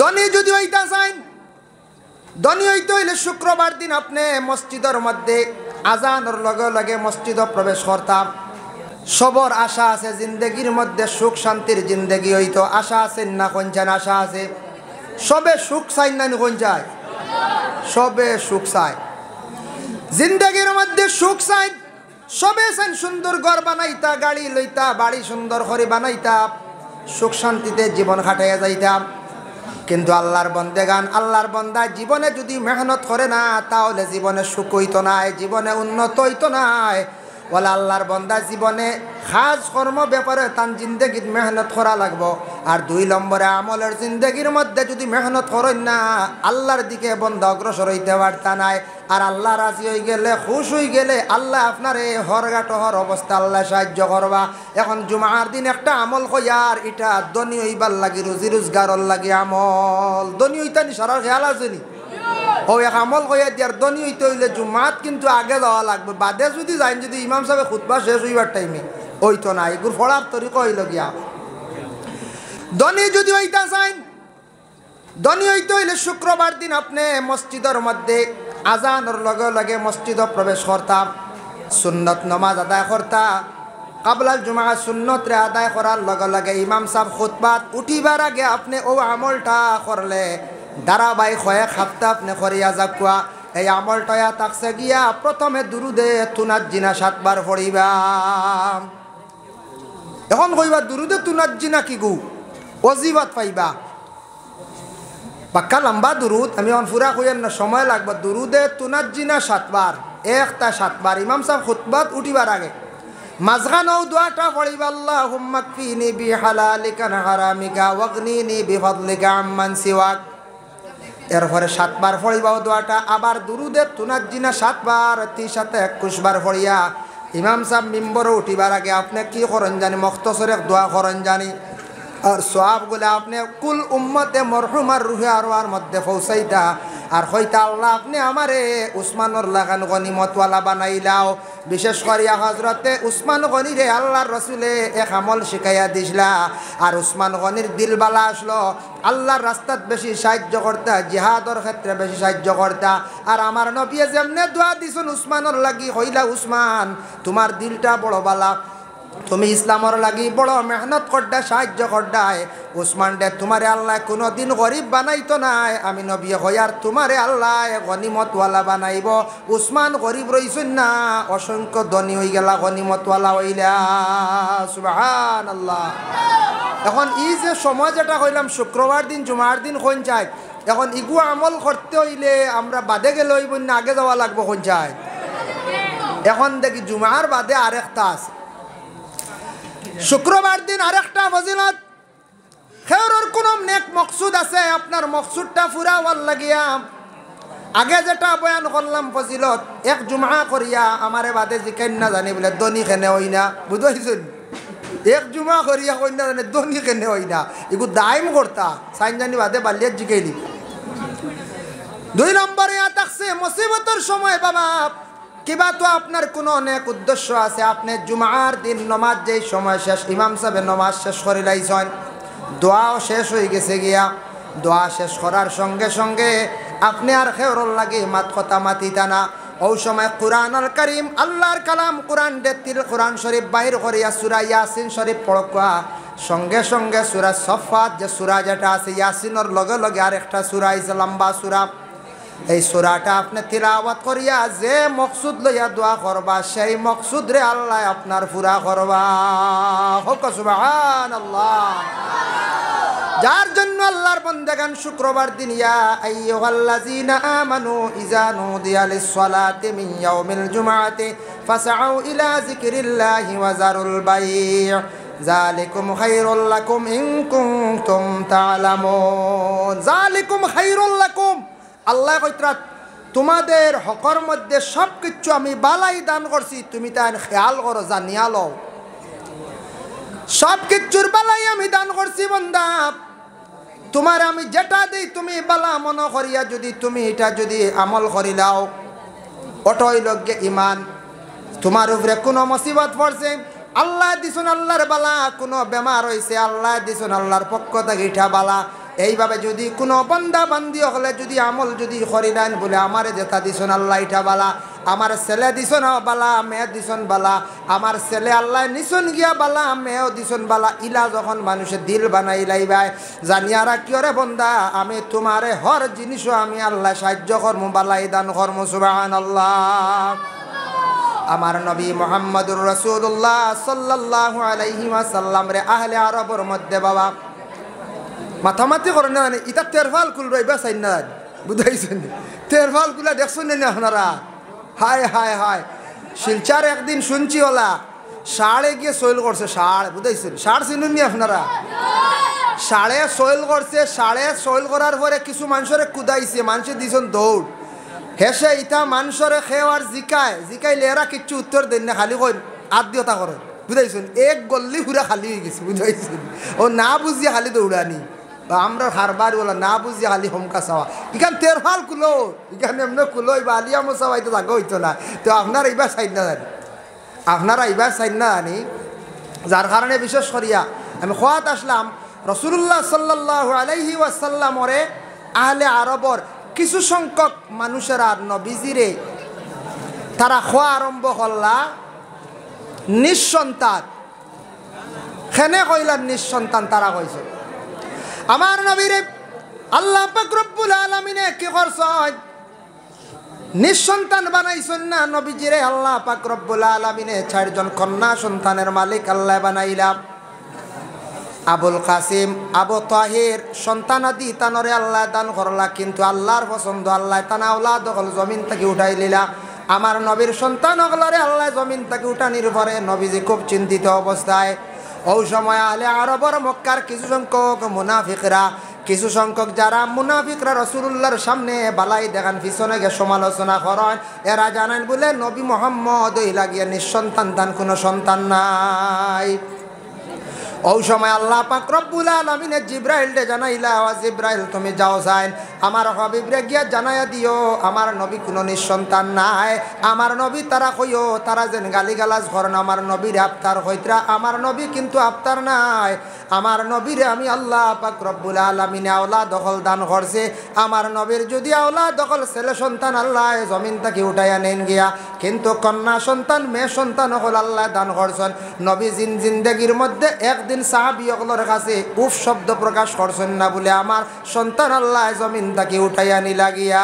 ধনী যদি হইতা চাইন ধনী হইতে হইলে শুক্রবার দিন আপনি মসজিদের মধ্যে আজানোর লগে লগে মসজিদ প্রবেশ করতাম সবর আশা আছে জিন্দগির মধ্যে সুখ শান্তির জিন্দগি হইতো আশা আছেন না কোন যান আশা আছে সবে সুখ চাই না কোন যায় সবে সুখ চাই জিন্দগির মধ্যে সুখ চাই সবে চাই সুন্দর ঘর বানাইতা গাড়ি লইতা বাড়ি সুন্দর করে বানাইতা সুখ শান্তিতে জীবন খাটাইয়া যাইতাম কিন্তু আল্লাহর বন্দে গান আল্লাহর বন্দা জীবনে যদি মেহনত করে না তাহলে জীবনে সুখ হইতো নাই জীবনে উন্নত হইতো নাই ওলা আল্লাহর বন্দা জীবনে খাস কর্ম ব্যাপারে তান জিন্দগির মেহনত করা লাগব আর দুই নম্বরে আমলের জিন্দগির মধ্যে যদি মেহনত করেন না আল্লাহর দিকে বন্ধ অগ্রসর হইতে পারতা নাই আর আল্লাহ রাজি হয়ে গেলে খুশ হয়ে গেলে আল্লাহ আপনার এই হরগাটহর অবস্থা আল্লাহ সাহায্য করবা এখন জুমার দিন একটা আমল আর এটা দনী হইবার লাগি রুজি রোজগার লাগে আমল দনী হইতানি সরার খেয়াল আছে নি ও এক আমল কইয়া দিয়ার দনি হইতে হইলে জুমাত কিন্তু আগে যাওয়া লাগবে বাদে যদি যাইন যদি ইমাম সাহেব খুতবা শেষ হইবার টাইমে ওইতো না এগুর ফড়ার তরিক হইল গিয়া দনি যদি ওইটা চাইন দনি হইতে হইলে শুক্রবার দিন আপনি মসজিদের মধ্যে আজানোর লগে লগে মসজিদ প্রবেশ করতাম সুন্নত নমাজ আদায় করতা কাবলাল জুমা সুন্নতরে আদায় করার লগে লগে ইমাম সাহেব খুতবাত উঠিবার আগে আপনি ও আমলটা করলে ধারাবাহিক হয়ে খাপ্তা আপনি করিয়া যাকুয়া এই আমলটয়া তাকছে গিয়া প্রথমে দুরুদে তুনার জিনা সাতবার পড়িবা এখন কইবা দুরুদে তুনার জিনা কি গু অজিবাত পাইবা পাক্কা লম্বা দুরুদ আমি এখন ফুরা কইয়ের না সময় লাগবে দুরুদে তুনার জিনা সাতবার একটা সাতবার ইমাম সাহেব খুতবাত উঠিবার আগে মাঝখানেও দোয়াটা পড়িবা আল্লাহ হুম্মাকফিনি বিহালালিকা হারামিকা নিবি বিফাদলিকা আম্মান সিওয়াক এরপরে সাতবার ফড়িবাও দোয়াটা আবার দুরুদের তুনাজিনা সাতবার তির সাথে একুশবার ফড়িয়া ইমাম সাহ মিম্বরে উঠিবার আগে আপনি কি করেন জানি মক্তসরে দোয়া করেন জানি আর সোয়াবগুলো আপনি কুল উম্মতে মরহুমার রুহে আর মধ্যে পৌঁছাইতা আর হইতা আল্লাহ আপনি আমারে উসমানর লাগান গনিমতওয়ালা বানাইলাও বিশেষ করিয়া হজরতে উসমান গনিরে আল্লাহর রসুলে এক আমল শিখাইয়া দিছিলা আর উসমান গনির দিলবালা আসলো আল্লাহর রাস্তাত বেশি সাহায্য করতা জিহাদর ক্ষেত্রে বেশি সাহায্য করতা আর আমার নবিয়ে যেমনে দোয়া দিছুন উসমানর লাগি হইলা উসমান তোমার দিলটা বড় বালা তুমি ইসলামর লাগি বড় মেহনত করডা সাহায্য করডায় উসমান ডে তোমারে আল্লাহ কোনো দিন গরিব বানাইতো নাই আমি নবী হইয়ার তোমারে আল্লাহ গনিমতওয়ালা বানাইব উসমান গরিব রইছুন না অসংখ্য ধনী হয়ে গেলা গনিমতওয়ালা হইলা সুবাহান আল্লাহ এখন ই যে সমাজ এটা কইলাম শুক্রবার দিন জুমার দিন কোন যায় এখন ইগু আমল করতে হইলে আমরা বাদে গেলে হইব না আগে যাওয়া লাগবো কোন যায় এখন দেখি জুমার বাদে আরেকটা আছে শুক্রবার দিন আরেকটা ফজিলত খেয়রর কোনো নেক মকসুদ আছে আপনার মকসুদটা ফুরা হওয়ার লাগিয়া আগে যেটা বয়ান করলাম ফজিলত এক জুমা করিয়া আমারে বাদে জিকাই না জানি বলে দনি খেনে হই না বুঝাইছেন এক জুমা করিয়া কই না জানে দনি খেনে হই না এগু দাইম করতা সাইন জানি বাদে বালিয়া জিকাই দিব দুই নম্বরে থাকছে মুসিবতের সময় বাবা কিবা তো আপনার কোনো অনেক উদ্দেশ্য আছে আপনি জুমার দিন নমাজ যেই সময় শেষ ইমাম সাহেবের নমাজ শেষ করে লাইছেন দোয়াও শেষ হয়ে গেছে গিয়া দোয়া শেষ করার সঙ্গে সঙ্গে আপনি আর খেয়র লাগে মাত কথা মাতিতা না ওই সময় কোরআন আল করিম আল্লাহর কালাম কোরআন ডেতিল কোরআন শরীফ বাহির করিয়া সুরা ইয়াসিন শরীফ পড়কা সঙ্গে সঙ্গে সুরা সফাত যে সুরা যেটা আছে ইয়াসিনের লগে লগে আর একটা সুরা লম্বা সুরা এই সুরাটা আপনি তিলাবাত করিয়া যে মকসুদ লইয়া দোয়া করবা সেই মকসুদ রে আল্লাহ আপনার পুরা করবা আল্লাহ যার জন্য আল্লাহর গান শুক্রবার দিন ইয়া ইলা জালিকুম খাইরুল আল্লাহ কইতরা তোমাদের হকর মধ্যে সব কিছু আমি বালাই দান করছি তুমি তাই খেয়াল করো জানিয়া লও সব কিচ্ছুর বালাই আমি দান করছি বন্ধা তোমার আমি যেটা দিই তুমি বালা মন করিয়া যদি তুমি এটা যদি আমল লাও অটই লগ্যে ইমান তোমার উপরে কোনো মসিবত পড়ছে আল্লাহ দিছুন আল্লাহর বালা কোনো বেমার হয়েছে আল্লাহ দিছুন আল্লাহর পক্ষ থেকে ইঠা বালা এইভাবে যদি কোনো বন্দা বান্দি হলে যদি আমল যদি করি দেন বলে আমার জেতা দিছন আল্লাহ ইটা বালা আমার ছেলে দিছন বালা মেয়ে দিছন বালা আমার ছেলে আল্লাহ নিছন গিয়া বালা মেয়েও দিছন বালা ইলা যখন মানুষের দিল বানাই লাইবাই জানিয়ারা কিয়রে বন্দা আমি তোমারে হর জিনিসও আমি আল্লাহ সাহায্য কর্ম বালাই দান কর্ম সুবাহান আল্লাহ আমার নবী মোহাম্মদুর রসুল্লাহ সাল্লাহ সাল্লাম রে আহলে আরবর মধ্যে বাবা মাথামাতি করেন না মানে, ইটা তেরফাল কুল রইবা চাই না বুঝাইছেন তেরফাল কুলা দেখছেন না আপনারা হায় হায় হায় শিলচার একদিন শুনছি ওলা সাড়ে গিয়ে সৈল করছে সাড় বুঝাইছেন সাড় চিনুন নি আপনারা সাড়ে সৈল করছে সাড়ে সৈল করার পরে কিছু মানুষরে কুদাইছে মানুষের দিয়েছেন দৌড় হেসে ইটা মানুষরে খেওয়ার জিকায় জিকাই লেরা কিচ্ছু উত্তর দেন না খালি কই আত্মীয়তা করেন বুঝাইছেন এক গল্লি ঘুরা খালি হয়ে গেছে বুঝাইছেন ও না বুঝিয়ে খালি দৌড়ানি বা আমরা হারবার বলো না বুঝি আলি হোমকা চাওয়া ইখান তের ফাল কুলো এখানে এমনি কুলো এবার আলি আমার সবাই তো জাগো হইতো না তো আপনার এইবার চাই না জানি আপনারা এইবার চাই না জানি যার কারণে বিশেষ করিয়া আমি খোয়াত আসলাম রসুল্লাহ সাল্লাহ আলাইহি ওয়াসাল্লামরে আহলে আরবর কিছু সংখ্যক মানুষেরা নবীজিরে তারা খোয়া আরম্ভ করলা নিঃসন্তান খেনে কইলার নিঃসন্তান তারা কইছে আমার নবীরে আল্লাহ পাকরব্বুল আলমিনে কি করছ নিঃসন্তান বানাইছেন না নবীজিরে আল্লাহ পাকরব্বুল আলমিনে চারজন কন্যা সন্তানের মালিক আল্লাহ বানাইলাম আবুল কাসিম আবু তাহির সন্তানাদি তানরে আল্লাহ দান করলা কিন্তু আল্লাহর পছন্দ আল্লাহ তানা আল্লাহ দখল জমিন থেকে উঠাই লিলা আমার নবীর সন্তান অগলরে আল্লাহ জমিন থেকে উঠানির পরে নবীজি খুব চিন্তিত অবস্থায় ওই সময় আহলে আরবর মক্কার কিছু সংখ্যক মুনাফিকরা কিছু সংখ্যক যারা মুনাফিকরা রসুল্লাহর সামনে বালাই দেখান পিছনে গিয়ে সমালোচনা করেন এরা জানেন বলে নবী মোহাম্মদ ওই লাগিয়ে নিঃসন্তান দান কোনো সন্তান নাই ওই সময় আল্লাহ পাক রব্বুল আলমিনে জিব্রাইলটে জানাইলা জিব্রাইল তুমি যাও যাইন আমার হবিবরে গিয়া জানাইয়া দিও আমার নবী কোনো নিঃসন্তান নাই আমার নবী তারা কইও তারা যেন গালিগালাজ ঘরন আমার নবীর আফতার হইতরা আমার নবী কিন্তু আফতার নাই আমার নবীরে আমি আল্লাহ পাক রব্বুল আলমিনে আওলা দখল দান করছে আমার নবীর যদি আওলা দখল ছেলে সন্তান আল্লাহ জমিন তাকে উঠাইয়া নেন গিয়া কিন্তু কন্যা সন্তান মেয়ে সন্তান হল আল্লাহ দান করছেন নবী জিন জিন্দেগির মধ্যে একদিন একদিন অগলোর কাছে উফ শব্দ প্রকাশ করছেন না বলে আমার সন্তান আল্লাহ জমিন তাকে উঠাইয়া নি লাগিয়া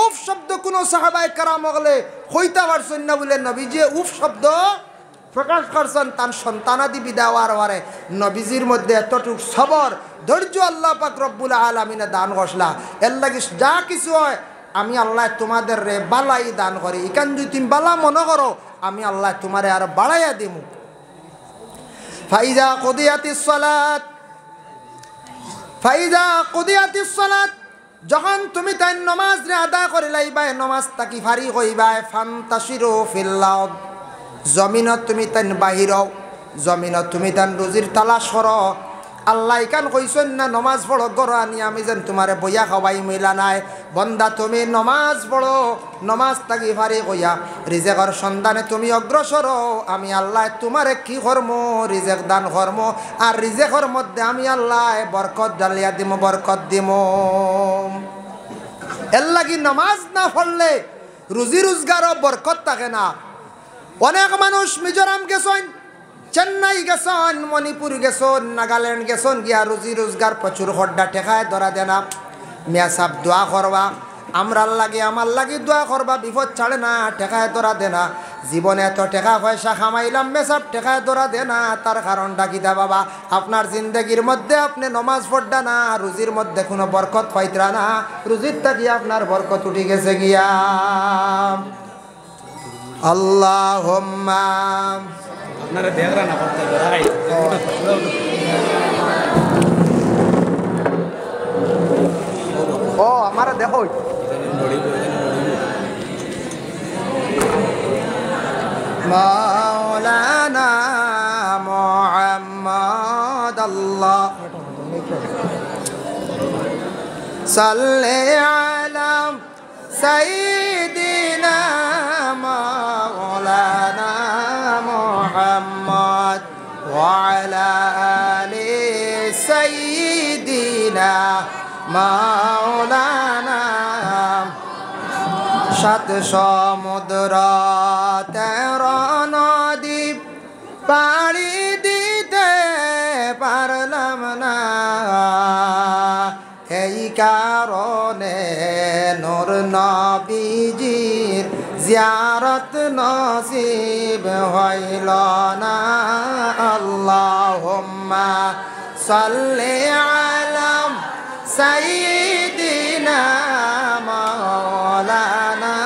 উফ শব্দ কোনো সাহাবায় কারাম হলে হইতে পারছেন না বলে যে উফ শব্দ প্রকাশ করছেন তার সন্তানাদি বিদাওয়ার ওয়ারে নবীজির মধ্যে এতটুক সবর ধৈর্য আল্লাহ পাক রব্বুল আলমিনে দান গসলা এর লাগে যা কিছু হয় আমি আল্লাহ তোমাদের রে বালাই দান করি ইকান যদি তুমি বালা মনে করো আমি আল্লাহ তোমারে আর বাড়াইয়া দিমু ফাইজা কদিয়াতি সলাত ফাইজা কদিয়াতি সলাত যখন তুমি তাই নমাজ রে আদা করে লাইবাই নমাজ তাকি ফারি হইবাই ফান্তাসিরো ফিল্লাও জমিনত তুমি তাই বাহিরও জমিনত তুমি তান রুজির তালাশ করো আল্লাহ কান কইসেন না নমাজ পড়ো গর আনি আমি যেন তোমার বইয়া খাওয়াই মিলা নাই বন্দা তুমি নমাজ পড়ো নমাজ তাগি ভারে কইয়া রিজেকর সন্ধানে তুমি অগ্রসর আমি আল্লাহ তোমার কি কর্ম রিজেক দান কর্ম আর রিজেকর মধ্যে আমি আল্লাহ বরকত ডালিয়া দিম বরকত দিম এর লাগি নমাজ না পড়লে রুজি রোজগার বরকত থাকে না অনেক মানুষ মিজোরাম গেছেন চেন্নাই গেছন মণিপুর গেছন নাগাল্যান্ড গেছন গিয়া রুজি রোজগার প্রচুর হড্ডা ঠেকায় ধরা দেনা মেয়া সাপ দোয়া করবা আমরার লাগে আমার লাগে দোয়া করবা বিপদ ছাড়ে না ঠেকায় ধরা দেনা জীবনে এত টেকা পয়সা খামাইলাম মেসাব টেকায় দৌড়া দে না তার কারণ দা বাবা আপনার জিন্দগির মধ্যে আপনি নমাজ পড়া না রুজির মধ্যে কোনো বরকত পাইতরা না রুজির থাকি আপনার বরকত উঠে গেছে গিয়া আল্লাহ আপনারা দেখরা না করতে ও আমার দেখ সালাম সঈদিনা মা محمد وعلى آل سيدنا مولانا সাত সমুদ্র তের নদীপ পাড়ি দিতে পারলাম না এই কারণে নূর না زيارت نصيب هيلنا اللهم صل على سيدنا مولانا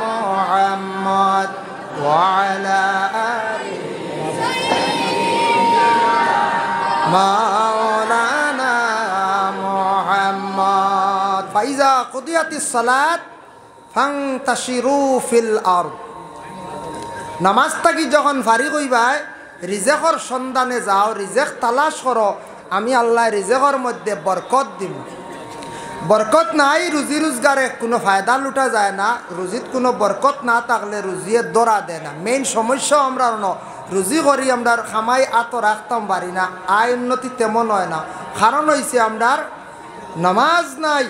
محمد وعلى اله مولانا محمد فإذا قضيت الصلاة নামাজ থাকি যখন ফারি কইবাই রিজেকর সন্ধানে যাও রিজেক তালাশ করো আমি আল্লাহ রিজেকর মধ্যে বরকত দিব বরকত নাই রুজি রোজগারে কোনো ফায়দা লুটা যায় না রুজিত কোনো বরকত না থাকলে রুজিয়ে দৌড়া দেয় না মেইন সমস্যা আমরা ন রুজি করি আমরা খামাই আত রাখতাম পারি না আয় উন্নতি তেমন হয় না কারণ হয়েছে আমরার নামাজ নাই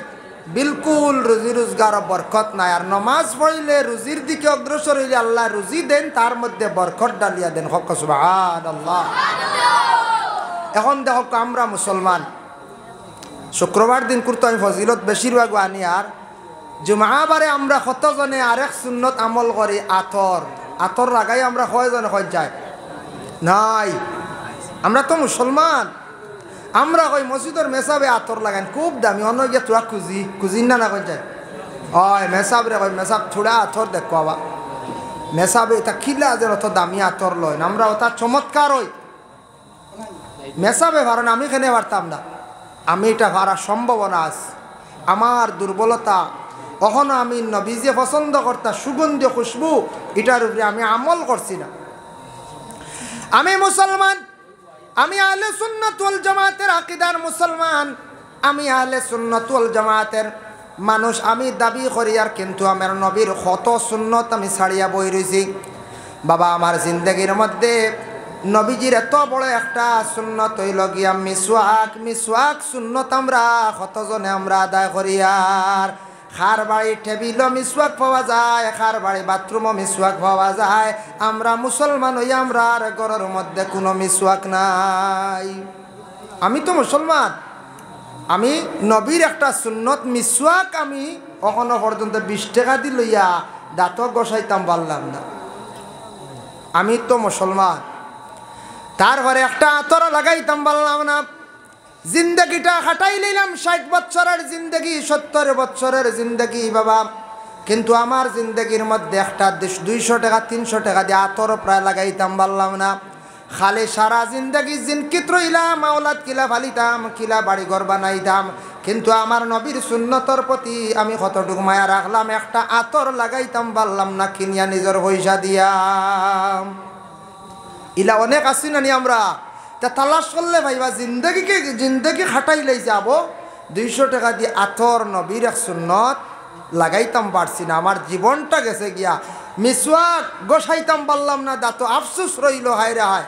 বিলকুল রুজি রোজগার বরকত নাই আর নমাজ পড়লে রুজির দিকে অগ্রসর হইলে আল্লাহ রুজি দেন তার মধ্যে বরকত ডালিয়া দেন হক আল্লাহ এখন দেখো আমরা মুসলমান শুক্রবার দিন করতো আমি ফজিলত বেশিরভাগ আনি আর জুমাবারে আমরা কতজনে আরেক সুন্নত আমল করি আতর আতর লাগাই আমরা কয়জনে কয় যায় নাই আমরা তো মুসলমান আমরা কই মসজিদের মেসাবে আতর লাগান খুব দামি অন্য গিয়ে তোরা খুঁজি খুঁজিন না না কই যায় অয় মেসাব রে কই মেসাব ছোড়া আতর দেখো আবা মেসাবে এটা খিলা যেন অত দামি আতর লয় আমরা ওটা চমৎকার হই মেসাবে ভারণ আমি কেনে পারতাম না আমি এটা ভারা সম্ভাবনা আছে আমার দুর্বলতা কখনো আমি নবীজে পছন্দ করতাম সুগন্ধীয় খুশবু এটার উপরে আমি আমল করছি না আমি মুসলমান আমি আহলে সুন্নাতুল জামাতের আকিদার মুসলমান আমি আহলে সুন্নাতুল জামাতের মানুষ আমি দাবি করি আর কিন্তু আমার নবীর কত সুন্নত আমি ছাড়িয়া বই রয়েছি বাবা আমার জিন্দগির মধ্যে নবীজির এত বড় একটা সুন্নত হইল গিয়া মিসওয়াক মিসওয়াক সুন্নত আমরা কতজনে আমরা আদায় করি আর খার বাড়ি টেবিলও মিসওয়াক পাওয়া যায় খার বাড়ি বাথরুমও মিসওয়াক পাওয়া যায় আমরা মুসলমান হই আমরা আর ঘরের মধ্যে কোনো মিসওয়াক নাই আমি তো মুসলমান আমি নবীর একটা সুন্নত মিসওয়াক আমি কখনো পর্যন্ত বিশ টাকা দি লইয়া দাঁত গসাইতাম পারলাম না আমি তো মুসলমান তারপরে একটা আতর লাগাইতাম পারলাম না জিন্দগিটা হাটাই নিলাম ষাট বছরের জিন্দগি সত্তর বছরের জিন্দগি বাবা কিন্তু আমার জিন্দগির মধ্যে একটা দুইশো টাকা তিনশো টাকা দিয়ে আতর প্রায় লাগাইতাম বললাম না খালি সারা জিন্দগি জিনকিত রইলাম আওলাদ কিলা ফালিতাম কিলা বাড়ি ঘর বানাইতাম কিন্তু আমার নবীর শূন্যতর প্রতি আমি কতটুকু মায়া রাখলাম একটা আতর লাগাইতাম বললাম না কিনিয়া নিজের পয়সা দিয়া ইলা অনেক আসি নানি আমরা তা তালাশ করলে ভাইবা জিন্দগিকে জিন্দগি খাটাই লাই যাব দুইশো টাকা দিয়ে আথর নবীর এক সুন্নত লাগাইতাম পারছি না আমার জীবনটা গেছে গিয়া মিসওয়াক গোসাইতাম পারলাম না দাঁত আফসুস রইল হায় রে হায়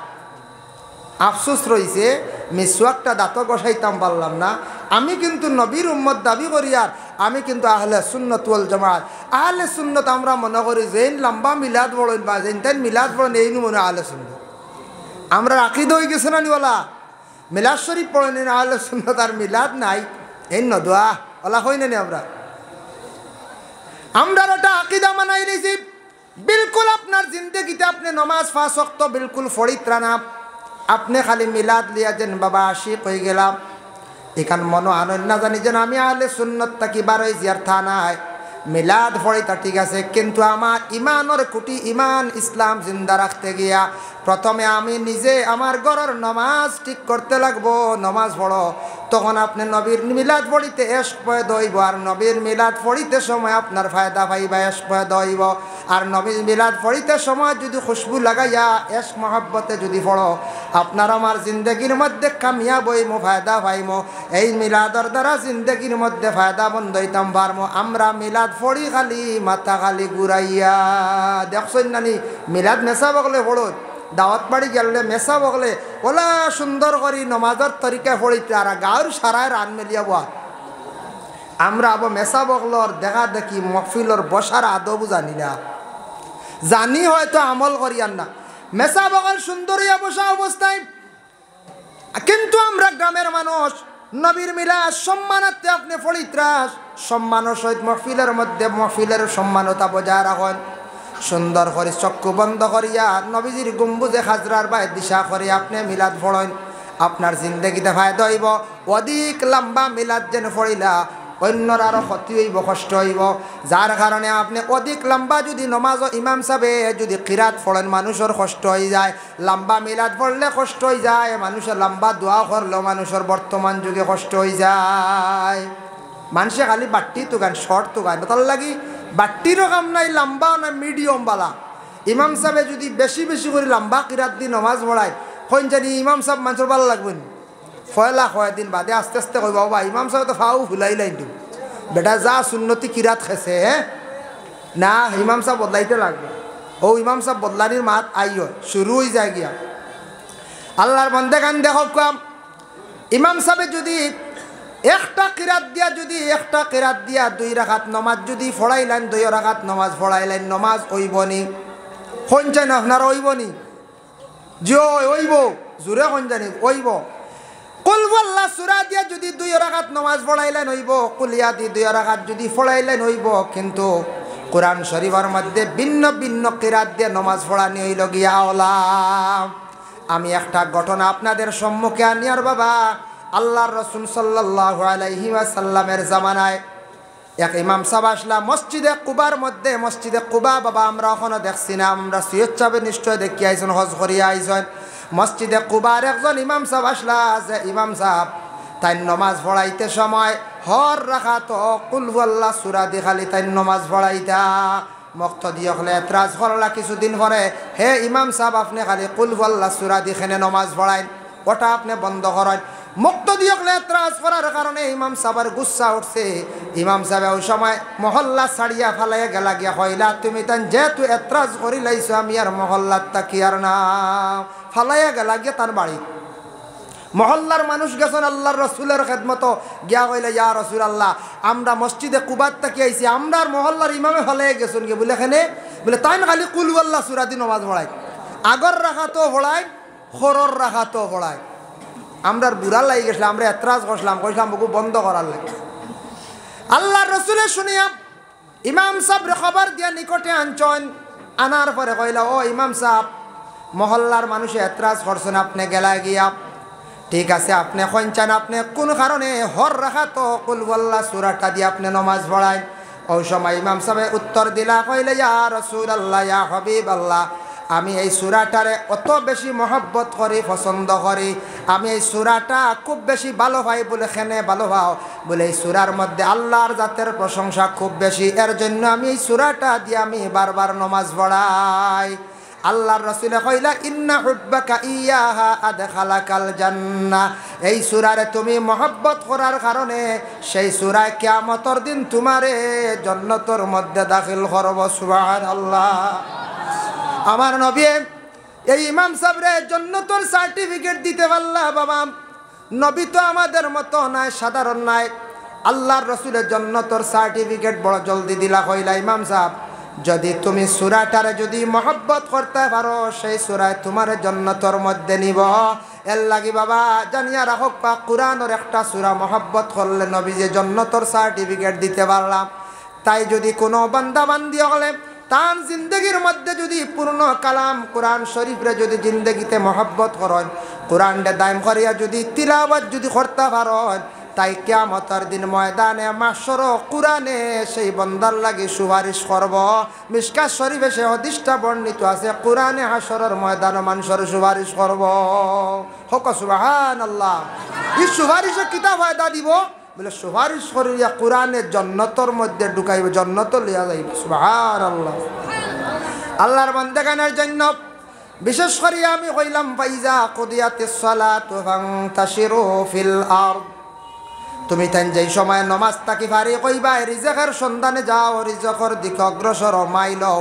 আফসুস রইছে মিসওয়াকটা দাঁত গোসাইতাম পারলাম না আমি কিন্তু নবীর উম্মত দাবি করি আর আমি কিন্তু আহলে সুন্নত ওয়াল জামাত আহলে সুন্নত আমরা মনে করি যেন লম্বা মিলাদ বড় বা যেন মিলাদ বড়ন এই মনে আহলে সুন্নত আমরা আকিদ হয়ে গেছে না নিওয়ালা মিলাদ শরীফ পড়েনি না হলে সুন্নত আর মিলাদ নাই এই নদোয়া ওলা হই না আমরা আমরা একটা আকিদা মানাই নিয়েছি বিলকুল আপনার জিন্দগিতে আপনি নমাজ ফাঁস শক্ত বিলকুল ফরিত্রানা আপনি খালি মিলাদ লিয়া যেন বাবা আশিক কই গেলাম এখান মনো আনন্দ না জানি যেন আমি আহলে সুন্নত তাকি বারোই জিয়ার থানায় মিলাদ পড়ে তা ঠিক আছে কিন্তু আমার ইমানের কুটি ইমান ইসলাম জিন্দা রাখতে গিয়া প্রথমে আমি নিজে আমার ঘরের নমাজ ঠিক করতে লাগবো নমাজ পড়ো তখন আপনি নবীর মিলাদ পড়িতে এস পয় দইব আর নবীর মিলাদ পড়িতে সময় আপনার ফায়দা পাইবা এস পয় দইব আর নবীর মিলাদ পড়িতে সময় যদি খুশবু লাগাইয়া এস মহাব্বতে যদি পড়ো আপনার আমার জিন্দগির মধ্যে কামিয়া বইমো ফায়দা পাইমো এই মিলাদর দ্বারা জিন্দগির মধ্যে ফায়দা বন্ধ হইতাম পারমো আমরা মিলাদ ফড়ি খালি মাথা খালি ঘুরাইয়া দেখছেন নানি মিলাদ মেশা বগলে ফড়ত দাওয়াত বাড়ি গেলে মেশা বগলে ওলা সুন্দর করি নমাজর তরিকা ফড়িত আর গাঁর সারায় রান মেলিয়া বয়া আমরা আবার মেশা বগলর দেখা দেখি মফিলর বসার আদবু জানি না জানি হয়তো আমল করিয়ান না মেসা বগল সুন্দরী অবসা অবস্থায় কিন্তু আমরা গ্রামের মানুষ নবীর মিলাস সম্মানার্থে আপনি ফলিত্রাস সম্মানের সহিত মহফিলের মধ্যে মহফিলের সম্মানতা বজায় রাখেন সুন্দর করে চক্ষু বন্ধ করিয়া নবীজির গম্বুজে হাজরার বাই দিশা করে আপনি মিলাদ ফড়েন আপনার জিন্দগিতে ভাই দইব অধিক লম্বা মিলাদ যেন ফড়িলা অন্যর আরও ক্ষতি হইব কষ্ট হইব যার কারণে আপনি অধিক লম্বা যদি নমাজ ইমাম সাবে যদি কিরাত ফলেন মানুষের কষ্ট হয়ে যায় লম্বা মিলাদ পড়লে কষ্ট হয়ে যায় মানুষের লম্বা দোয়া করলেও মানুষের বর্তমান যুগে কষ্ট হয়ে যায় মানুষে খালি বাট্টি তো গান শর্ট তো গান তার লাগি বাট্টিরও কাম নাই লম্বা না মিডিয়াম বালা ইমাম সাহেবে যদি বেশি বেশি করে লম্বা কিরাত দিয়ে নমাজ পড়ায় হইন জানি ইমাম সাহেব মানুষের ভালো না ফয়লা কয় দিন বাদে আস্তে আস্তে কই বাবা ইমাম সাহেব তো ফাও ফুলাই লাইন দিব বেটা যা সুন্নতি কিরাত খেছে হ্যাঁ না ইমাম সাহেব বদলাইতে লাগবে ও ইমাম সাহেব বদলানির মাত আইয় শুরু হয়ে যায় গিয়া আল্লাহর বন্দে গান দেখক কাম ইমাম সাহেব যদি একটা কিরাত দিয়া যদি একটা কিরাত দিয়া দুই রাখাত নমাজ যদি ফড়াইলেন দুই রাখাত নমাজ ফড়াইলেন নমাজ ওইব নি শুনছেন আপনার ওইব নি জয় ওইব জোরে শুনজানি ওইব কুলওয়াল্লা সুরা দিয়া যদি দুই রাখাত নমাজ পড়াইলেন হইব কুলিয়া দি দুই রাখাত যদি পড়াইলেন হইব কিন্তু কোরআন শরীফের মধ্যে ভিন্ন ভিন্ন কিরাত দিয়ে নমাজ পড়ানি হইল গিয়া আমি একটা ঘটনা আপনাদের সম্মুখে আনিয়ার বাবা আল্লাহর রসুল সাল্লাহ আলাইহি আসাল্লামের জামানায় এক ইমাম সাহেব আসলা মসজিদে কুবার মধ্যে মসজিদে কুবা বাবা আমরা এখনো দেখছি না আমরা সৈয়দ সাহেব নিশ্চয় দেখি আইসন হজ করিয়া আইসন মসজিদে কুবার একজন ইমাম সাহেব আসলা আছে ইমাম সাহেব তাই নমাজ ভড়াইতে সময় হর রাখা তো কুলভল্লা সুরা দি খালি তাই নমাজ ভড়াইতা মক্ত দিয়ে হলে এতরাজ ভরলা কিছুদিন পরে হে ইমাম সাহেব আপনি খালি কুলভল্লা সুরা দি নমাজ ভড়াইন ওটা আপনি বন্ধ করেন মুক্তদিয়কলে ত্রাস করার কারণে ইমাম সাহেবের গুসা উঠছে ইমাম সাহেব ওই সময় মহল্লা ছাড়িয়া ফালাইয়া গেলা গিয়া হইলা তুমি তান যেহেতু এত্রাস করি লাইছো আমি আর মহল্লার আর না ফালাইয়া গেলা গিয়া তার বাড়ি মহল্লার মানুষ গেছেন আল্লাহর রসুলের খেদমতো গিয়া কইলে ইয়া রসুল আল্লাহ আমরা মসজিদে কুবাত তাকি আইছি আমরা আর মহল্লার ইমামে ফালাইয়া গেছেন গে বলে এখানে বলে তাই খালি কুলু আল্লাহ সুরাদি নমাজ ভড়াই আগর রাখাতো ভড়াই খরর রাখাতো ভড়ায় আমরা বুড়া লাগি গেছিলাম আমরা এতরাজ করছিলাম কইসলাম বুকু বন্ধ করার লাগে আল্লাহ রসুলের শুনিয়া ইমাম সাহেব খবর দিয়া নিকটে আনচন আনার পরে কইলা ও ইমাম সাহেব মহল্লার মানুষে এতরাজ করছেন আপনি গেলা গিয়া ঠিক আছে আপনি কঞ্চান আপনি কোন কারণে হর রাখা তো কুলবল্লা সুরাটা দিয়ে আপনি নমাজ পড়ায় ওই সময় ইমাম সাহেব উত্তর দিলা কইলে ইয়া রসুল আল্লাহ ইয়া হবিব আল্লাহ আমি এই সুরাটারে অত বেশি মহব্বত করি পছন্দ করি আমি এই সুরাটা খুব বেশি ভালো হয় বলে খেনে ভালো ভাও বলে এই সুরার মধ্যে আল্লাহর জাতের প্রশংসা খুব বেশি এর জন্য আমি এই সুরাটা দিয়ে আমি বারবার নমাজ পড়াই আল্লাহর রসুলে কইলা ইন্না হুব্বাকা ইয়াহা আদখালাকাল জাননা এই সুরারে তুমি মহব্বত করার কারণে সেই সুরায় কিয়ামতের দিন তোমারে জন্নতর মধ্যে দাখিল করব আল্লাহ আমার নবী এই ইমাম সাবরের জন্য তোর সার্টিফিকেট দিতে পারলা বাবা নবী তো আমাদের মতো নাই সাধারণ নাই আল্লাহর রসুলের জন্য তোর সার্টিফিকেট বড় জলদি দিলা হইলা ইমাম সাহেব যদি তুমি সুরাটারে যদি মহব্বত করতে পারো সেই সুরায় তোমার জন্য তোর মধ্যে নিব এর লাগি বাবা জানিয়া রাখক বা কোরআনের একটা সুরা মহব্বত করলে নবী যে জন্য তোর সার্টিফিকেট দিতে পারলাম তাই যদি কোনো বান্দা বান্দি হলে তান জিন্দগির মধ্যে যদি পূর্ণ কালাম কোরআন শরীফরে যদি জিন্দগিতে মহব্বত করেন কোরআনটা দায়ম করিয়া যদি তিলাবত যদি করতে পারেন তাই কেয়ামতার দিন ময়দানে মাসর কোরআনে সেই বন্দার লাগে সুপারিশ করব মিসকা শরীফে সে অধিষ্ঠা বর্ণিত আছে কোরআনে হাসর ময়দান মানুষের সুপারিশ করব হক সুবাহান আল্লাহ এই সুপারিশে কিতাব ফায়দা দিব বলে সুপারিশ শরীরিয়া কোরআনে জন্নতর মধ্যে ঢুকাইবে জন্নত লিয়া যাইব সুহার আল্লাহ আল্লাহর বন্দেগানের জন্য বিশেষ করে আমি কইলাম পাইজা কদিয়াতে ফিল আর তুমি তাই যেই সময় নমাজ তাকি ভারি কইবা রিজেকের সন্ধানে যাও রিজেকর দিক অগ্রসর লও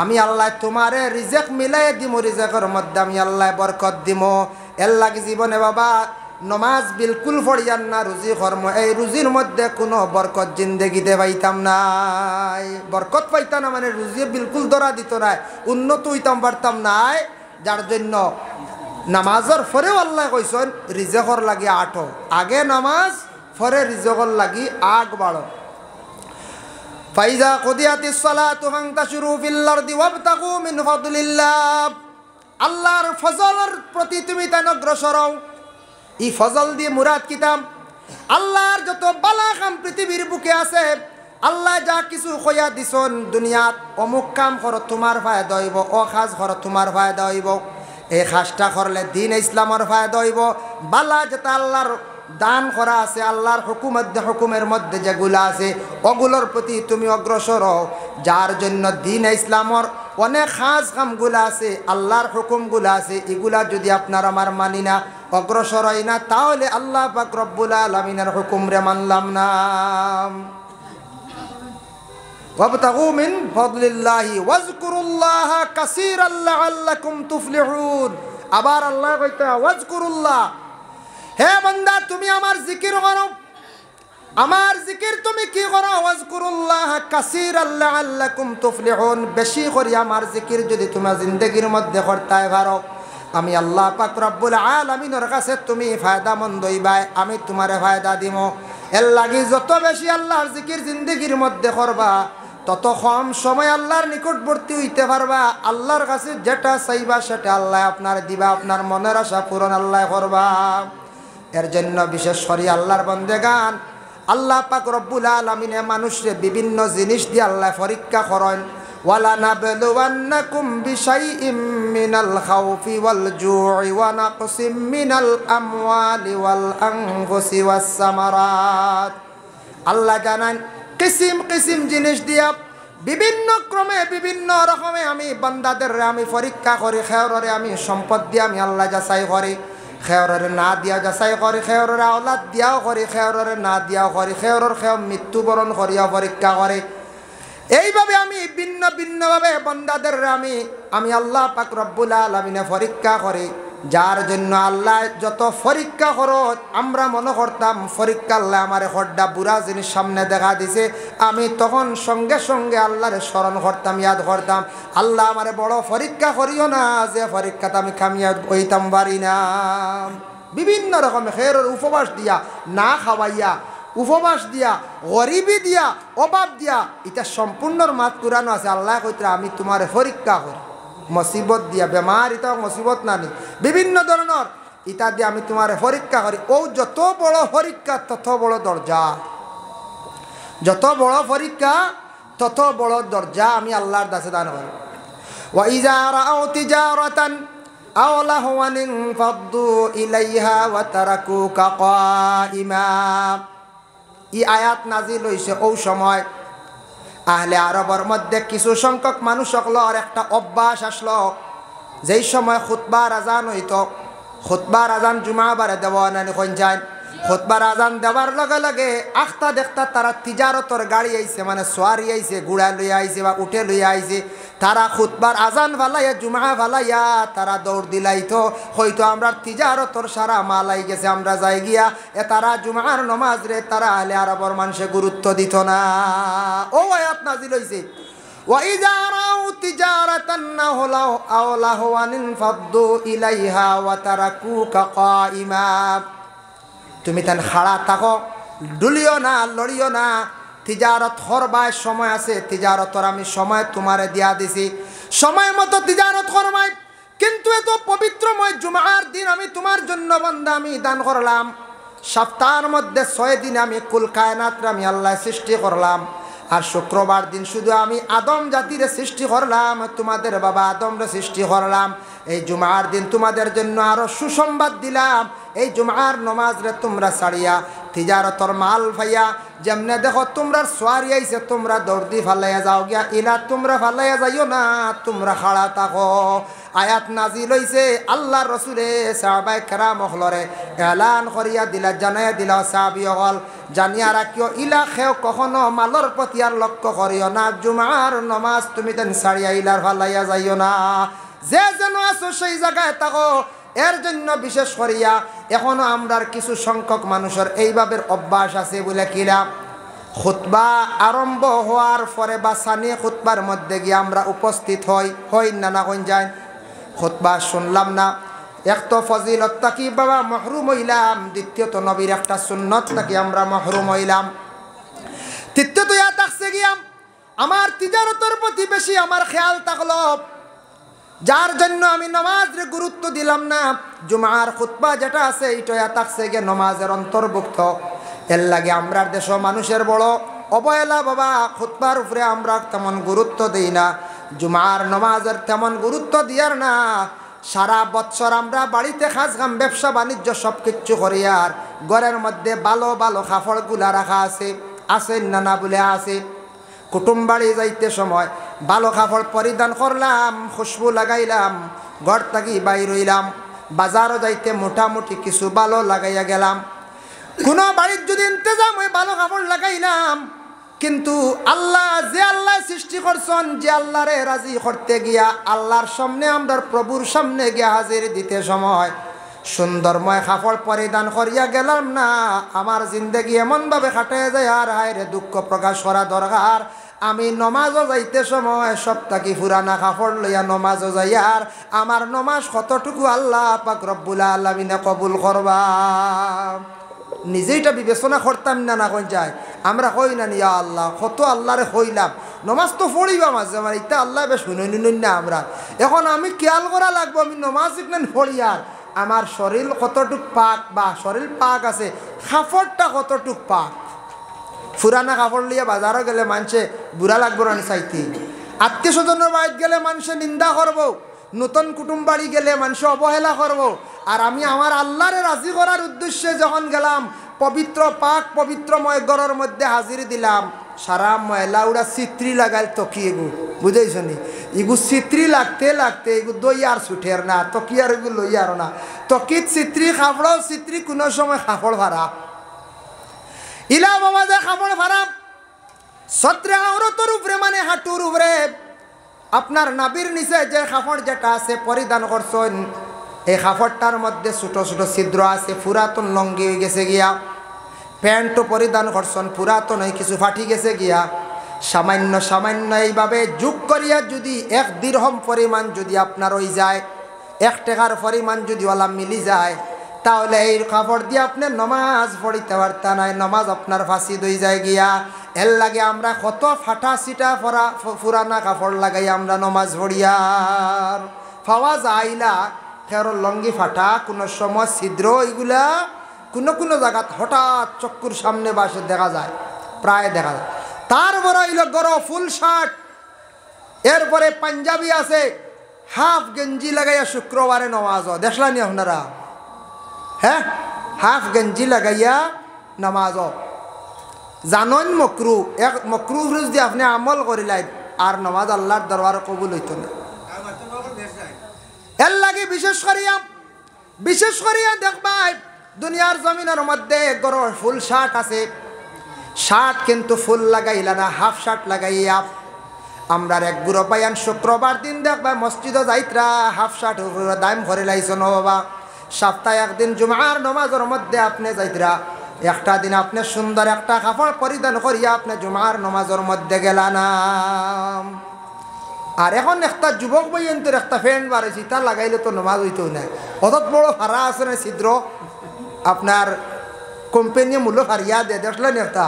আমি আল্লাহ তোমারে রিজেক মিলাই দিম রিজেকর মধ্যে আমি আল্লাহ বরকত দিম এর লাগে জীবনে বাবা নমাজ বিলকুল ফরিয়ান না রুজি কর্ম এই রুজির মধ্যে কোনো বরকত জিন্দেগিতে পাইতাম নাই বরকত পাইতাম না মানে রুজি বিলকুল ধরা দিত নাই উন্নত হইতাম পারতাম নাই যার জন্য নামাজের ফরেও আল্লাহ কইসন রিজেকর লাগি আঠ আগে নামাজ ফরে রিজেকর লাগি আগ বাড় ফাইজা কদিয়াতি সলা তুহাং তাশুরু ফিল্লার দিওয়াব তাকু মিন ফদলিল্লাহ আল্লাহর ফজলের প্রতি তুমি তেন অগ্রসর হও এই ফজল দিয়ে মুরাদ কিতাম আল্লাহর যত বালা কাম পৃথিবীর বুকে আছে আল্লাহ যা কিছু কইয়া দিছন দুনিয়াত অমুক কাম কর তোমার ফায়দা হইব অ খাস কর তোমার ফায়দা হইব এই সাজটা করলে দিন ইসলামের ফায়দা হইব বালা যেটা আল্লাহর দান করা আছে আল্লাহর হুকুমের হুকুমের মধ্যে যেগুলো আছে ওগুলোর প্রতি তুমি অগ্রসর হও যার জন্য দিন ইসলামর অনেক সাজ কামগুলো আছে আল্লাহর হুকুমগুলো আছে এগুলা যদি আপনার আমার মানি না অগ্রসর হয় না তাহলে আল্লাহ পাক রব্বুল আলমিনের হুকুম রে মানলাম না আল্লাহ হে তুমি তুমি কি বেশি করি আমার জিকির যদি তোমার জিন্দগির মধ্যে করতে ভারত আমি আল্লাহ পাক রব্বুল আলমিনের কাছে তুমি ফায়দা মন দইবাই আমি তোমারে ফায়দা দিম এর লাগি যত বেশি আল্লাহর জিকির জিন্দিগির মধ্যে করবা তত কম সময় আল্লাহর নিকটবর্তী হইতে পারবা আল্লাহর কাছে যেটা চাইবা সেটা আল্লাহ আপনার দিবা আপনার মনের আশা পূরণ আল্লাহ করবা এর জন্য বিশেষ করে আল্লাহর বন্দে গান আল্লাহ পাক রব্বুল আলমিনে মানুষের বিভিন্ন জিনিস দিয়ে আল্লাহ পরীক্ষা করেন ولنبلونكم بشيء من الخوف والجوع ونقص من الأموال والأنفس والثمرات আল্লাহ জানান কিসিম কিসিম জিনিস দিয়া বিভিন্ন ক্রমে বিভিন্ন রকমে আমি বান্দাদের আমি পরীক্ষা করি খেয়রে আমি সম্পদ দিয়ে আমি আল্লাহ যাচাই করি খেয়রের না দিয়া যাচাই করি খেয়রের আওলাদ দিয়াও করি খেয়রের না দিয়াও করি খেয়রের খেয় মৃত্যুবরণ করিয়া পরীক্ষা করে এইভাবে আমি ভিন্ন ভিন্নভাবে বন্দাদের আমি আমি আল্লাহ পাক রব্বুল আলমিনে পরীক্ষা করি যার জন্য আল্লাহ যত পরীক্ষা খরচ আমরা মনে করতাম পরীক্ষা আল্লাহ আমার হড্ডা বুড়া জিনিস সামনে দেখা দিছে আমি তখন সঙ্গে সঙ্গে আল্লাহরে স্মরণ করতাম ইয়াদ করতাম আল্লাহ আমার বড় পরীক্ষা করিও না যে পরীক্ষাতে আমি খামিয়া হইতাম পারি না বিভিন্ন রকম খের উপবাস দিয়া না খাওয়াইয়া উপবাস দিয়া গরিবি দিয়া অভাব দিয়া এটা সম্পূর্ণ মাত কুরানো আছে আল্লাহ কইতে আমি তোমার পরীক্ষা করি মসিবত দিয়া বেমার এটাও মসিবত নানি বিভিন্ন ধরনের ইটা দিয়ে আমি তোমার পরীক্ষা করি ও যত বড় পরীক্ষা তত বড় দরজা যত বড় পরীক্ষা তত বড় দরজা আমি আল্লাহর দাসে দান করি وإذا رأوا تجارة أو ই আয়াত নাজিল হয়েছে ও সময় আহলে আরবর মধ্যে কিছু সংখ্যক মানুষ সকলর একটা অভ্যাস আসল যেই সময় খুতবা রাজান হইত খুতবা রাজান জুমাবারে দেওয়ানি কইন যায় খোদবার আজান দেওয়ার লগে লগে আখতা দেখতা তারা তিজারতর গাড়ি আইছে মানে সোয়ারি আইছে গুড়া লইয়া আইছে বা উঠে লইয়া আইছে তারা খুতবার আজান ভালাইয়া জুমা ভালাইয়া তারা দৌড় দিলাইতো হয়তো আমরা তিজারতর সারা মালাই গেছে আমরা যাই গিয়া এ তারা জুমার নমাজ রে তারা আলে আরবর মানুষে গুরুত্ব দিত না ও আয়াত নাজিল হইছে وإذا رأوا তুমি তাহলে খাড়া থাকো ডুলিও না লড়িও না তিজারত হরবায় সময় আছে তিজারতর আমি সময় তোমারে দিয়া দিছি সময় মতো তিজারত হরবায় কিন্তু এত পবিত্রময় জুমার দিন আমি তোমার জন্য বন্ধা আমি দান করলাম সপ্তাহের মধ্যে ছয় দিন আমি কুল কায়নাত্র আমি আল্লাহ সৃষ্টি করলাম আর শুক্রবার দিন শুধু আমি আদম জাতির সৃষ্টি করলাম তোমাদের বাবা আদমরে সৃষ্টি করলাম এই জুমার দিন তোমাদের জন্য আরো সুসংবাদ দিলাম এই জুমার রে তোমরা ছাড়িয়া তিজারতর মাল ভাইয়া যেমনে দেখো তোমরা সোয়ারি আইসে তোমরা দর্দি ফালাইয়া যাও গিয়া ইলা তোমরা ফালাইয়া যাইও না তোমরা খাড়া থাকো আয়াত নাজি লইছে আল্লাহ রসুলে সাহবাই খেরা মহলরে এলান করিয়া দিলা জানাইয়া দিলা সাহাবি হল জানিয়া রাখিও ইলা খেও কখনো মালর প্রতি আর লক্ষ্য করিও না জুমার নমাজ তুমি তেন সারিয়া ইলার ভালাইয়া যাইও না যে যেন আছো সেই জায়গায় তাকো এর জন্য বিশেষ করিয়া এখনো আমরার কিছু সংখ্যক মানুষের এইভাবে অভ্যাস আছে বলে কিলাম খুতবা আরম্ভ হওয়ার পরে বা সানি খুতবার মধ্যে গিয়ে আমরা উপস্থিত হই হই নানা কোন যায় খোদবা শুনলাম না এক তো ফজিলত তাকি বাবা মহরুম হইলাম দ্বিতীয়ত নবীর একটা সুন্নত তাকি আমরা মহরুম হইলাম তৃতীয়ত ইয়া থাকছে গিয়াম আমার তিজারতর প্রতি বেশি আমার খেয়াল থাকলো যার জন্য আমি নমাজের গুরুত্ব দিলাম না জুমার খুতবা যেটা আছে এটা থাকছে গিয়ে নমাজের অন্তর্ভুক্ত এর লাগে আমরার দেশ মানুষের বড় অবহেলা বাবা খুতবার উপরে আমরা তেমন গুরুত্ব দিই না জুমার নমাজের তেমন গুরুত্ব দিয়ার না সারা বছর আমরা বাড়িতে খাস গাম ব্যবসা বাণিজ্য সব কিচ্ছু করি আর ঘরের মধ্যে ভালো ভালো গুলা রাখা আছে আছে না না বলে আছে কুটুম বাড়ি যাইতে সময় ভালো খাফড় পরিধান করলাম খুশবু লাগাইলাম ঘর থাকি বাইর হইলাম বাজারও যাইতে মোটামুটি কিছু ভালো লাগাইয়া গেলাম কোনো বাড়ির যদি ইন্তজাম ওই ভালো খাফড় লাগাইলাম কিন্তু আল্লাহ যে আল্লাহ সৃষ্টি করছেন যে আল্লাহরে রাজি করতে গিয়া আল্লাহর সামনে আমরা প্রভুর সামনে গিয়া হাজির দিতে সময় সুন্দরময় কাপড় পরিধান করিয়া গেলাম না আমার জিন্দগি এমনভাবে খাটে যায় আর হায়রে দুঃখ প্রকাশ করা দরকার আমি নমাজও যাইতে সময় সপ্তাহে পুরানা কাপড় লইয়া নমাজও যাই আর আমার নমাজ কতটুকু আল্লাহ পাক রব্বুল আলমিনে কবুল করবা নিজেইটা বিবেচনা করতাম না না কই যায় আমরা কই না ইয়া আল্লাহ কত আল্লাহরে হইলাম নমাজ তো পড়িবা মাঝে আমার ইতা আল্লাহ বেশ শুনুন না আমরা এখন আমি খেয়াল করা লাগবো আমি নমাজ ইকনান পড়ি আর আমার শরীর কতটুক পাক বা শরীর পাক আছে কাপড়টা কতটুক পাক ফুরানা কাপড় লিয়ে বাজারও গেলে মানুষে বুড়া লাগবো না চাইতে আত্মীয় স্বজনের বাইত গেলে মানুষে নিন্দা করবো নতুন কুটুম বাড়ি গেলে মানুষ অবহেলা করব আর আমি আমার আল্লাহরে রাজি করার উদ্দেশ্যে যখন গেলাম পবিত্র পাক পবিত্রময় গড়ের মধ্যে হাজির দিলাম সারা ময়লা উড়া চিত্রি লাগাইল তকি এগু বুঝেছ নি এগু চিত্রি লাগতে লাগতে এগু দই আর ছুটের না তকি আর এগু লই আর না তকিত চিত্রি খাফড় চিত্রি কোনো সময় খাফড় ভাড়া ইলা মামা যে খাফড় ভাড়া সত্রে আওরতর উপরে মানে হাঁটুর উপরে আপনার নাবির নিচে যে খাফড় যেটা আছে পরিধান করছেন এই খাফড়টার মধ্যে ছোট ছোট ছিদ্র আছে পুরাতন লঙ্গি হয়ে গেছে গিয়া প্যান্টও পরিধান করছেন পুরাতন হয়ে কিছু ফাটি গেছে গিয়া সামান্য সামান্য এইভাবে যোগ করিয়া যদি এক দীর্ঘম পরিমাণ যদি আপনার ওই যায় এক টাকার পরিমাণ যদি ওলা মিলি যায় তাহলে এই খাবর দিয়ে আপনি নমাজ পড়িতে পারতেন নাই নমাজ আপনার ফাঁসি দই যায় গিয়া এর লাগে আমরা কত ফাটা সিটা ফরা ফুরানা কাপড় লাগাই আমরা নমাজ ভরিয়ার পাওয়া যায় না খেরর লঙ্গি ফাটা কোনো সময় ছিদ্র এগুলা কোনো কোনো জায়গা হঠাৎ চক্কুর সামনে বাসে দেখা যায় প্রায় দেখা যায় তারপর হইল গরো ফুল শার্ট এরপরে পাঞ্জাবি আছে হাফ গেঞ্জি লাগাইয়া শুক্রবারে নমাজ দেখলানি আপনারা হ্যাঁ হাফ গেঞ্জি লাগাইয়া নামাজ জানন মকরু এক মকরু দিয়ে আপনি আমল করিলাই আর নমাজ আল্লাহর দরবার কবুল হইত না এর লাগে বিশেষ করিয়া বিশেষ করিয়া দেখবাই দুনিয়ার জমিনের মধ্যে গরর ফুল শার্ট আছে শার্ট কিন্তু ফুল লাগাইলা না হাফ শার্ট লাগাইয়া আমরা এক গুড়ো পাইয়ান শুক্রবার দিন দেখবা মসজিদ যাইতরা হাফ শার্ট দাম ভরে লাইছ ন বাবা সপ্তাহে একদিন জুমার নমাজের মধ্যে আপনি যাইতরা একটা দিন আপনি সুন্দর একটা কাপড় পরিধান করিয়া আপনি জুমার নমাজের মধ্যে গেলা আর এখন একটা যুবক বইয়েন্তর একটা ফ্যান বাড়েছি তা লাগাইলে তো নমাজ হইতেও না অত বড় ভাড়া আছে না ছিদ্র আপনার কোম্পানি মূল্য হারিয়া দে দেখলেন একটা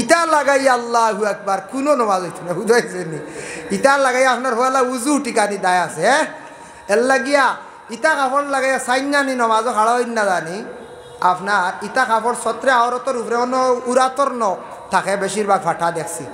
ইটা লাগাই আল্লাহ একবার কোনো নমাজ হইতো না বুঝাইছেন ইটা লাগাই আপনার হওয়ালা উজু টিকানি দায় আছে হ্যাঁ এর লাগিয়া ইটা কাপড় লাগাইয়া সাইন্যানি নমাজও হাড়া না জানি আপনার ইতা কাপড় সত্রে আওরতর উপরে অন্য উরাতর নখ থাকে বেশিরভাগ ফাটা দেখছি